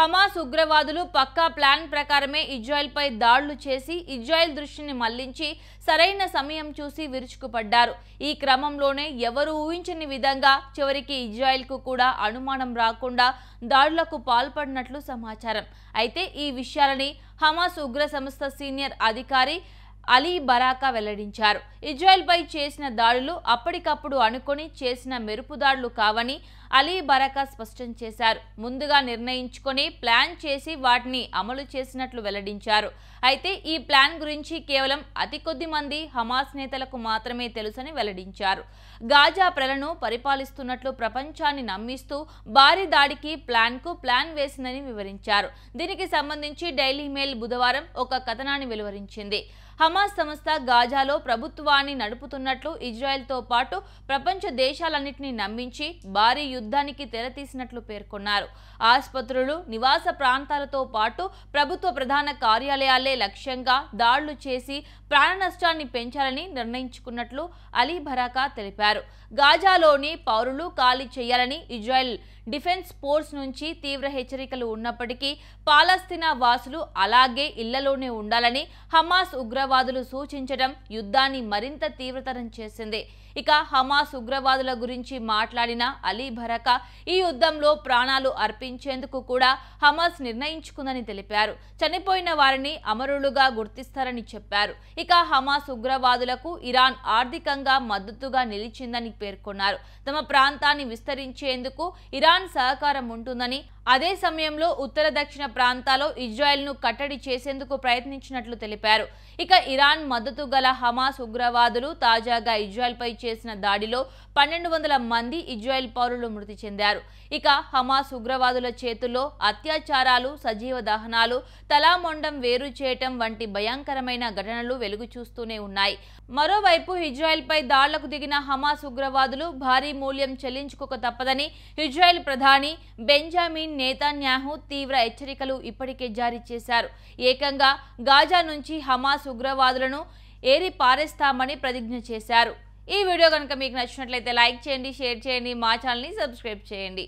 Hamas ఉగ్రవాదులు పక్కా plan ప్రకారమే ఇజ్రాయెల్పై దాడులు చేసి ఇజ్రాయెల్ దృష్టిని మళ్లించి సరైన సమయం చూసి విరుచుకుపడ్డారు ఈ క్రమంలోనే ఎవరు ఊహించని విధంగా చివరికి ఇజ్రాయెల్కు కూడా అనుమానం రాకుండా దాడులకు పాల్పడినట్లు సమాచారం అయితే ఈ విషయాలని హమాస్ ఉగ్ర సంస్థ సీనియర్ అధికారి అలీ బరాకా వెల్లడించారు ఇజ్రాయెల్పై చేసిన దాడులు అప్పటికప్పుడు అనుకొని చేసిన మెరుపు దాడులు కావని అలీ బరకా స్పష్టం చేశారు ముందుగా నిర్ణయించుకొని ప్లాన్ చేసి వాటిని అమలు చేసినట్లు వెల్లడించారు అయితే ఈ ప్లాన్ గురించి కేవలం అతి కొద్ది మంది హమాస్ నేతలకు మాత్రమే తెలుసని వెల్లడించారు గాజా ప్రలను పరిపాలిస్తున్నట్లు ప్రపంచాన్ని నమ్మిస్తూ భారీ దాడికి ప్లాన్కు ప్లాన్ వేసిందని వివరించారు దీనికి సంబంధించి డైలీ మెయిల్ బుధవారం ఒక కథనాన్ని వెలువరించింది హమాస్ సంస్థ గాజాలో ప్రభుత్వాన్ని నడుపుతున్నట్లు ఇజ్రాయెల్తో పాటు ప్రపంచ దేశాలన్నింటినీ నమ్మించి భారీ యుద్ధానికి తెరతీసినట్లు పేర్కొన్నారు ఆసుపత్రులు నివాస ప్రాంతాలతో పాటు ప్రభుత్వ ప్రధాన కార్యాలయాలే లక్ష్యంగా దాడులు చేసి ప్రాణ నష్టాన్ని పెంచాలని నిర్ణయించుకున్నట్లు అలీ బరాకా తెలిపారు గాజాలోని పౌరులు ఖాళీ చేయాలని ఇజ్రాయెల్ డిఫెన్స్ ఫోర్స్ నుంచి తీవ్ర హెచ్చరికలు ఉన్నప్పటికీ పాలస్తీనా వాసులు అలాగే ఇళ్లలోనే ఉండాలని హమాస్ ఉగ్రవాదులు సూచించడం యుద్ధాన్ని మరింత తీవ్రతరం చేసింది ఇక హమాస్ ఉగ్రవాదుల గురించి మాట్లాడిన అలీ మేరకు ఈ యుద్ధంలో ప్రాణాలు అర్పించేందుకు కూడా హమాస్ నిర్ణయించుకుందని తెలిపారు చనిపోయిన వారిని అమరులుగా గుర్తిస్తారని చెప్పారు ఇక హమాస్ ఉగ్రవాదులకు ఇరాన్ ఆర్థికంగా మద్దతుగా నిలిచిందని పేర్కొన్నారు తమ ప్రాంతాన్ని విస్తరించేందుకు ఇరాన్ సహకారం ఉంటుందని అదే సమయంలో ఉత్తర దక్షిణ ప్రాంతాల్లో ఇజ్రాయెల్ను కట్టడి చేసేందుకు ప్రయత్నించినట్లు తెలిపారు ఇక ఇరాన్ మద్దతు గల హమాస్ ఉగ్రవాదులు తాజాగా ఇజ్రాయెల్పై చేసిన దాడిలో పన్నెండు వందల మంది ఇజ్రాయెల్ పౌరులు మృతి చెందారు ఇక హమాస్ ఉగ్రవాదుల చేతుల్లో అత్యాచారాలు సజీవ దహనాలు తలామొండం వేరు చేయటం వంటి భయంకరమైన ఘటనలు వెలుగు చూస్తూనే ఉన్నాయి మరోవైపు ఇజ్రాయెల్పై దాడులకు దిగిన హమాస్ ఉగ్రవాదులు భారీ మూల్యం చెల్లించుకోక తప్పదని ఇజ్రాయెల్ ప్రధాని బెంజామిన్ నేతన్యాహు తీవ్ర హెచ్చరికలు ఇప్పటికే జారీ చేశారు ఏకంగా గాజా నుంచి హమాస్ ఉగ్రవాదులను ఏరి పారేస్తామని ప్రతిజ్ఞ చేశారు ఈ వీడియో కనుక మీకు నచ్చినట్లయితే లైక్ చేయండి షేర్ చేయండి మా ఛానల్ని సబ్స్క్రైబ్ చేయండి